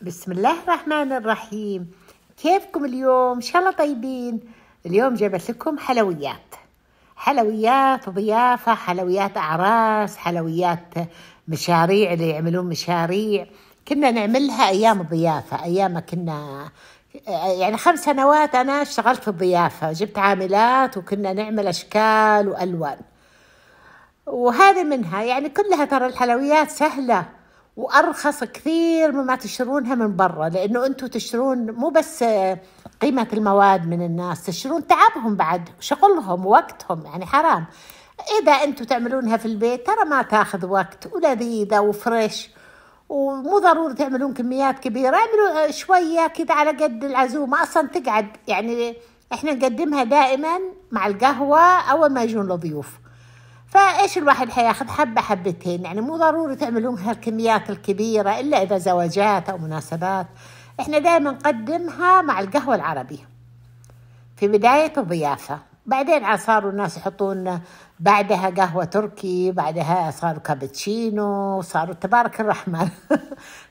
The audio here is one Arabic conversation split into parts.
بسم الله الرحمن الرحيم كيفكم اليوم؟ إن شاء الله طيبين اليوم جبت لكم حلويات حلويات ضيافة حلويات أعراس حلويات مشاريع اللي يعملون مشاريع كنا نعملها أيام الضيافة أيام كنا يعني خمس سنوات أنا اشتغلت في الضيافة جبت عاملات وكنا نعمل أشكال وألوان وهذه منها يعني كلها ترى الحلويات سهله وارخص كثير مما تشترونها من برا لانه انتم تشترون مو بس قيمه المواد من الناس تشترون تعبهم بعد شغلهم ووقتهم يعني حرام اذا انتم تعملونها في البيت ترى ما تاخذ وقت ولذيذه وفريش ومو ضروري تعملون كميات كبيره اعملوا شويه كذا على قد العزومه اصلا تقعد يعني احنا نقدمها دائما مع القهوه اول ما يجون الضيوف فايش الواحد حياخذ حبه حبتين يعني مو ضروري تعملون هالكميات الكبيره الا اذا زواجات او مناسبات احنا دائما نقدمها مع القهوه العربيه في بدايه الضيافه بعدين عاد صاروا الناس يحطون بعدها قهوة تركي بعدها صاروا كابتشينو صاروا تبارك الرحمن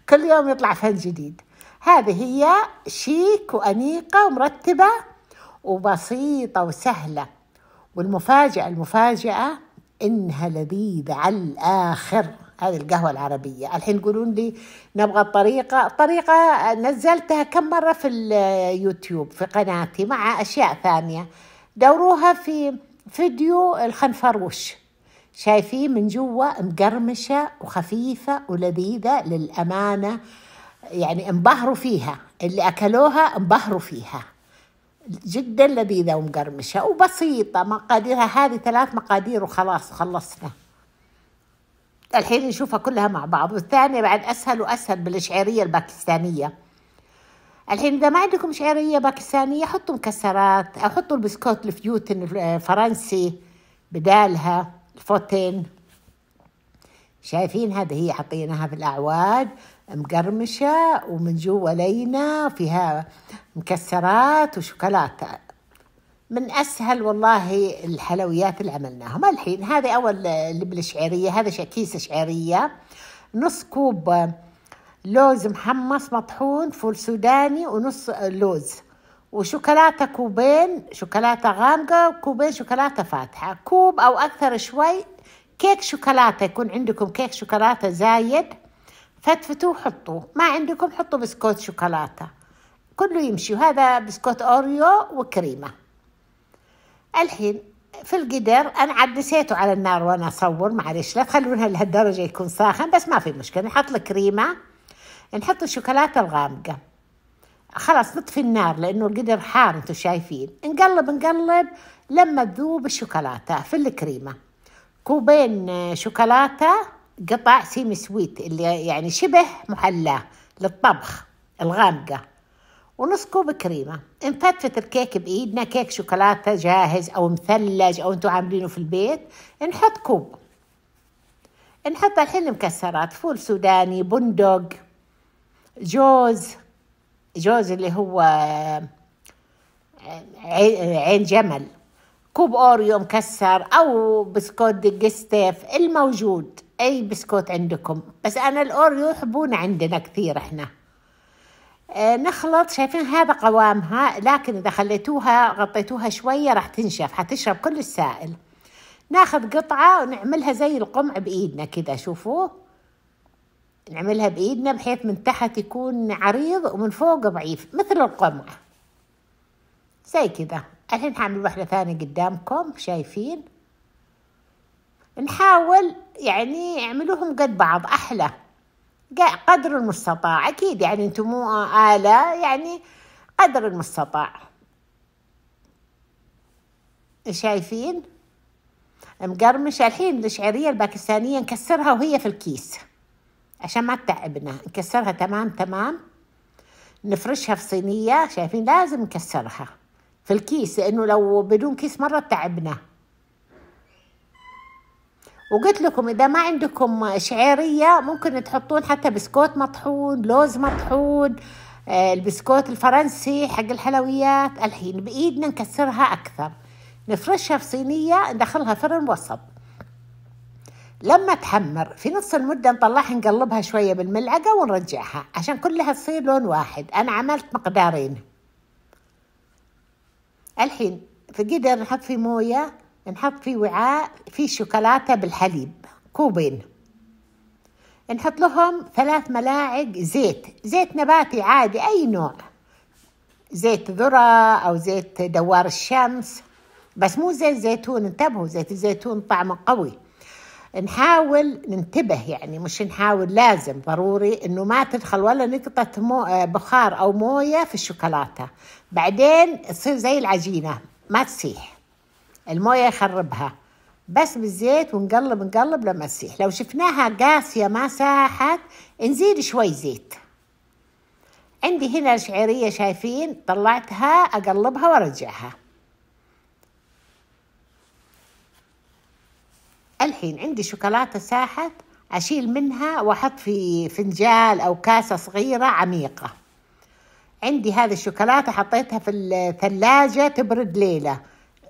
كل يوم يطلع فن جديد هذه هي شيك وأنيقة ومرتبة وبسيطة وسهلة والمفاجأة المفاجأة انها لذيذه على الاخر هذه القهوة العربية الحين يقولون لي نبغى طريقة طريقة نزلتها كم مرة في اليوتيوب في قناتي مع أشياء ثانية دوروها في فيديو الخنفروش شايفين من جوا مقرمشة وخفيفة ولذيذة للأمانة يعني انبهروا فيها اللي أكلوها انبهروا فيها جدا لذيذة ومقرمشة وبسيطة مقاديرها هذه ثلاث مقادير وخلاص خلصنا الحين نشوفها كلها مع بعض والثانية بعد أسهل وأسهل بالشعيرية الباكستانية الحين إذا ما عندكم شعيرية باكستانية حطوا مكسرات أو حطوا البسكوت الفيوتن الفرنسي بدالها الفوتين شايفين هذه هي حطيناها في الأعواد مقرمشة ومن جوا لينة فيها مكسرات وشوكولاتة من أسهل والله الحلويات اللي عملناها ما الحين هذه أول لبلة شعيرية هذا شكيسة شعيرية نص كوب لوز محمص مطحون فول سوداني ونص لوز وشوكولاتة كوبين شوكولاتة غامقة وكوبين شوكولاتة فاتحة كوب أو أكثر شوي كيك شوكولاتة يكون عندكم كيك شوكولاتة زايد فتفتوا وحطوه ما عندكم حطوا بسكوت شوكولاتة كله يمشي وهذا بسكوت أوريو وكريمة الحين في القدر انا عدسيته على النار وانا اصور معلش لا تخلونها لهالدرجه يكون ساخن بس ما في مشكله نحط الكريمة نحط الشوكولاته الغامقه خلاص نطفي النار لانه القدر حار انتم شايفين نقلب نقلب لما تذوب الشوكولاته في الكريمه كوبين شوكولاته قطع سيم سويت اللي يعني شبه محلاه للطبخ الغامقة ونص كوب كريمة نفتفت الكيك بإيدنا كيك شوكولاتة جاهز أو مثلج أو أنتوا عاملينه في البيت نحط كوب نحط الحين مكسرات فول سوداني بندق جوز جوز اللي هو آه، عين جمل كوب اوريو مكسر او بسكوت دقستيف الموجود اي بسكوت عندكم بس انا الاوريو يحبون عندنا كثير احنا آه نخلط شايفين هذا قوامها لكن اذا خليتوها غطيتوها شويه راح تنشف حتشرب كل السائل ناخذ قطعه ونعملها زي القمع بايدنا كذا شوفوا نعملها بايدنا بحيث من تحت يكون عريض ومن فوق ضعيف مثل القمع زي كذا الحين حامل واحده ثانيه قدامكم شايفين نحاول يعني اعملوهم قد بعض احلى قدر المستطاع اكيد يعني انتم مو اله يعني قدر المستطاع شايفين مقرمش الحين الشعريه الباكستانيه نكسرها وهي في الكيس عشان ما تتعبنا نكسرها تمام تمام نفرشها في صينيه شايفين لازم نكسرها في الكيس لانه لو بدون كيس مره تعبنا وقلت لكم اذا ما عندكم شعيريه ممكن تحطون حتى بسكوت مطحون لوز مطحون آه، البسكوت الفرنسي حق الحلويات الحين بايدنا نكسرها اكثر نفرشها في صينيه ندخلها فرن وسط لما تحمر في نص المدة نطلعها نقلبها شوية بالملعقة ونرجعها عشان كلها تصير لون واحد أنا عملت مقدارين الحين في قدر نحط فيه موية نحط في وعاء فيه شوكولاتة بالحليب كوبين نحط لهم ثلاث ملاعق زيت زيت نباتي عادي أي نوع زيت ذرة أو زيت دوار الشمس بس مو زيت زيتون انتبهوا زيت الزيتون طعمه قوي نحاول ننتبه يعني مش نحاول لازم ضروري انه ما تدخل ولا نقطة بخار او موية في الشوكولاتة بعدين تصير زي العجينة ما تسيح المويه يخربها بس بالزيت ونقلب نقلب لما تسيح لو شفناها قاسية ما ساحت نزيد شوي زيت عندي هنا شعيريه شايفين طلعتها أقلبها وأرجعها الحين عندي شوكولاتة ساحت أشيل منها وأحط في فنجال أو كاسة صغيرة عميقة عندي هذه الشوكولاتة حطيتها في الثلاجة تبرد ليلة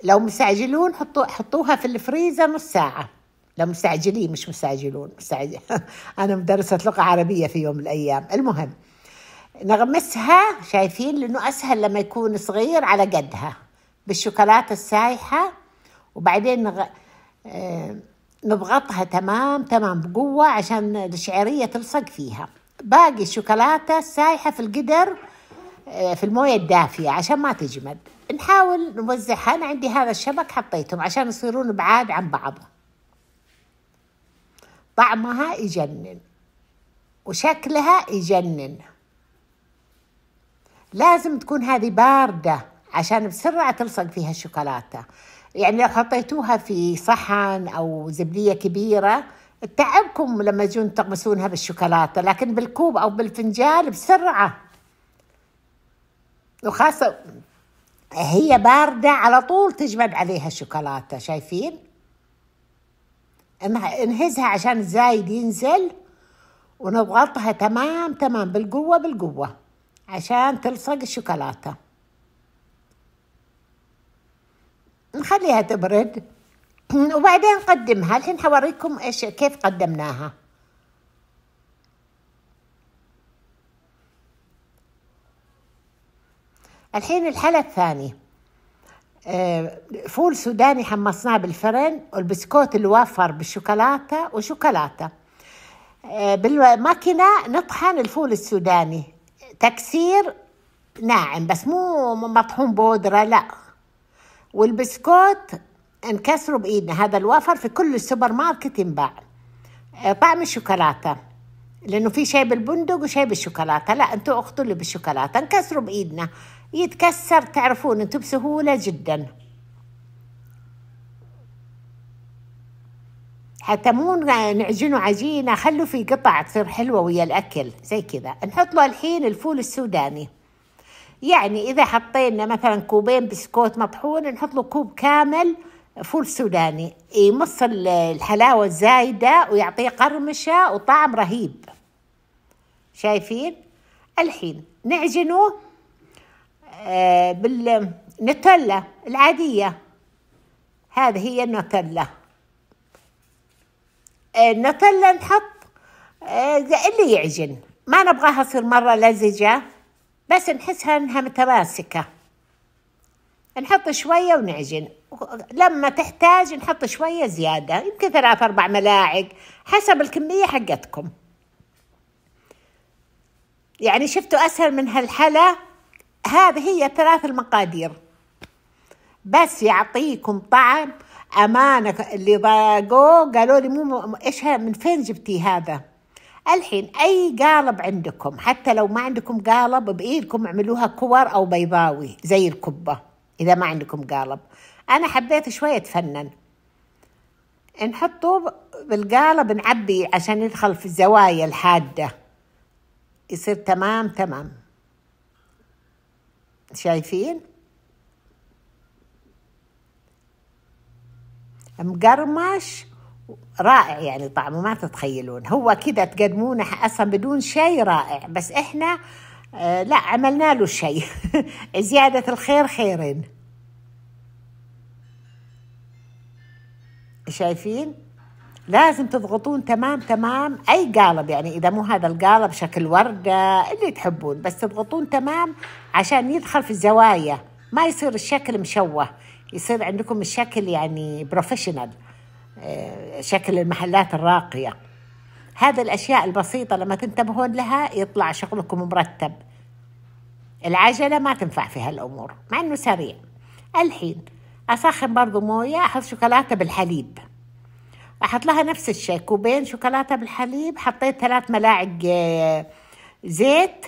لو مستعجلون حطوا حطوها في الفريزر نص ساعه لو مستعجلين مش مستعجلون مستعجل انا مدرسه لغه عربيه في يوم من الايام المهم نغمسها شايفين لانه اسهل لما يكون صغير على قدها بالشوكولاته السايحه وبعدين نغ... آه، نضغطها تمام تمام بقوه عشان الشعريه تلصق فيها باقي الشوكولاته السايحه في القدر آه، في المويه الدافيه عشان ما تجمد نحاول نوزعها أنا عندي هذا الشبك حطيتهم عشان يصيرون بعاد عن بعض طعمها يجنن وشكلها يجنن لازم تكون هذه باردة عشان بسرعة تلصق فيها الشوكولاتة يعني لو حطيتوها في صحن أو زبدية كبيرة تعبكم لما تجون تغمسونها بالشوكولاتة لكن بالكوب أو بالفنجان بسرعة وخاصة هي باردة على طول تجمد عليها الشوكولاتة شايفين نهزها عشان الزايد ينزل ونضغطها تمام تمام بالقوة بالقوة عشان تلصق الشوكولاتة نخليها تبرد وبعدين نقدمها الحين حوريكم ايش كيف قدمناها الحين الحالة الثانية آه، فول سوداني حمصناه بالفرن والبسكوت الوافر بالشوكولاتة وشوكولاتة آه، بالماكينة نطحن الفول السوداني تكسير ناعم بس مو مطحون بودرة لا والبسكوت انكسروا بإيدنا هذا الوافر في كل السوبر ماركت ينباع آه، طعم الشوكولاتة لأنه في شاي بالبندق وشاي بالشوكولاتة لا أنتوا أختوا اللي بالشوكولاتة انكسروا بإيدنا يتكسر تعرفون انتم بسهولة جدا حتى مو نعجنه عجينة خلوا في قطع تصير حلوة ويا الأكل زي كذا نحط له الحين الفول السوداني يعني إذا حطينا مثلا كوبين بسكوت مطحون نحط له كوب كامل فول سوداني يمص الحلاوة الزايدة ويعطيه قرمشة وطعم رهيب شايفين الحين نعجنه آه، بالنوتيلا العادية هذه هي النوتيلا آه، النوتيلا نحط آه، اللي يعجن ما نبغاها تصير مرة لزجة بس نحسها انها متماسكة نحط شوية ونعجن لما تحتاج نحط شوية زيادة يمكن ثلاث أربع ملاعق حسب الكمية حقتكم يعني شفتوا أسهل من هالحلا هذه هي ثلاث المقادير بس يعطيكم طعم أمانة اللي ضاقوه قالوا لي مو إيش من فين جبتي هذا الحين أي قالب عندكم حتى لو ما عندكم قالب بإيدكم اعملوها كور أو بيضاوي زي الكبة إذا ما عندكم قالب أنا حبيت شوية أتفنن نحطه بالقالب نعبي عشان يدخل في الزوايا الحادة يصير تمام تمام شايفين مقرمش رائع يعني طعمه ما تتخيلون هو كذا تقدمونه اصلا بدون شيء رائع بس احنا آه، لا عملنا له شيء زيادة الخير خيرين شايفين لازم تضغطون تمام تمام أي قالب يعني إذا مو هذا القالب شكل وردة اللي تحبون بس تضغطون تمام عشان يدخل في الزوايا ما يصير الشكل مشوه يصير عندكم الشكل يعني بروفيشنال آه، شكل المحلات الراقية هذا الأشياء البسيطة لما تنتبهون لها يطلع شغلكم مرتب العجلة ما تنفع في هالأمور مع أنه سريع الحين أسخن برضو موية أحط شوكولاتة بالحليب احط لها نفس الشيء كوبين شوكولاته بالحليب حطيت ثلاث ملاعق آه، زيت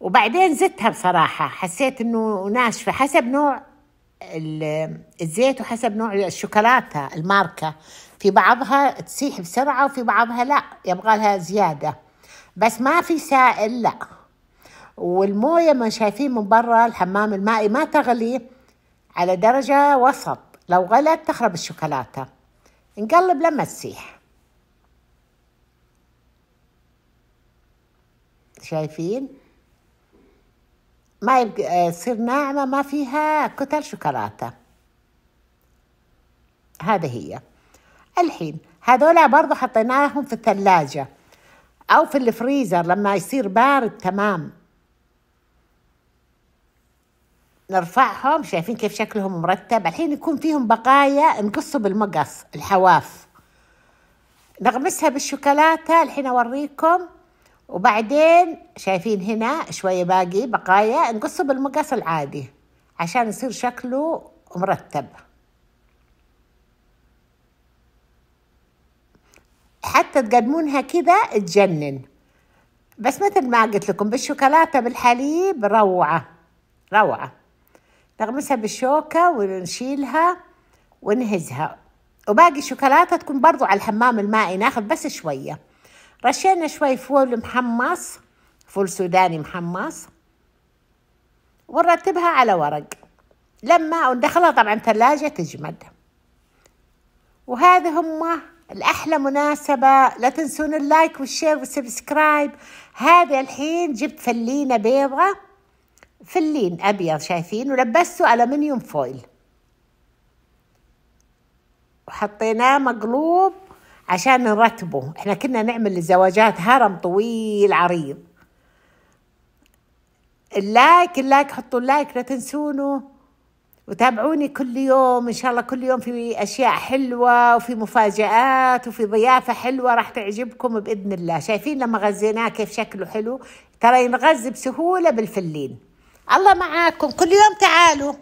وبعدين زدتها بصراحه حسيت انه ناشفه حسب نوع الزيت وحسب نوع الشوكولاته الماركه في بعضها تسيح بسرعه وفي بعضها لا يبغى لها زياده بس ما في سائل لا والمويه ما شايفين من برا الحمام المائي ما تغلي على درجه وسط لو غلت تخرب الشوكولاته نقلب لما تسيح شايفين ما يبقى تصير آه، ناعمة ما فيها كتل شوكولاتة هذا هي الحين هذولا برضو حطيناهم في الثلاجة أو في الفريزر لما يصير بارد تمام نرفعهم شايفين كيف شكلهم مرتب الحين يكون فيهم بقايا نقصه بالمقص الحواف نغمسها بالشوكولاتة الحين أوريكم وبعدين شايفين هنا شوية باقي بقايا نقصه بالمقص العادي عشان يصير شكله مرتب حتى تقدمونها كذا تجنن بس مثل ما قلت لكم بالشوكولاتة بالحليب روعة روعة نغمسها بالشوكة ونشيلها ونهزها وباقي الشوكولاتة تكون برضو على الحمام المائي ناخذ بس شوية رشينا شوي فول محمص فول سوداني محمص ونرتبها على ورق لما وندخلها طبعا ثلاجة تجمد وهذه هم الأحلى مناسبة لا تنسون اللايك والشير والسبسكرايب هذه الحين جبت فلينة بيضة فلين ابيض شايفين ولبسته الومنيوم فويل وحطيناه مقلوب عشان نرتبه احنا كنا نعمل للزواجات هرم طويل عريض اللايك اللايك حطوا اللايك لا تنسونه وتابعوني كل يوم ان شاء الله كل يوم في اشياء حلوه وفي مفاجات وفي ضيافه حلوه راح تعجبكم باذن الله شايفين لما غزيناه كيف شكله حلو ترى ينغز بسهوله بالفلين الله معاكم كل يوم تعالوا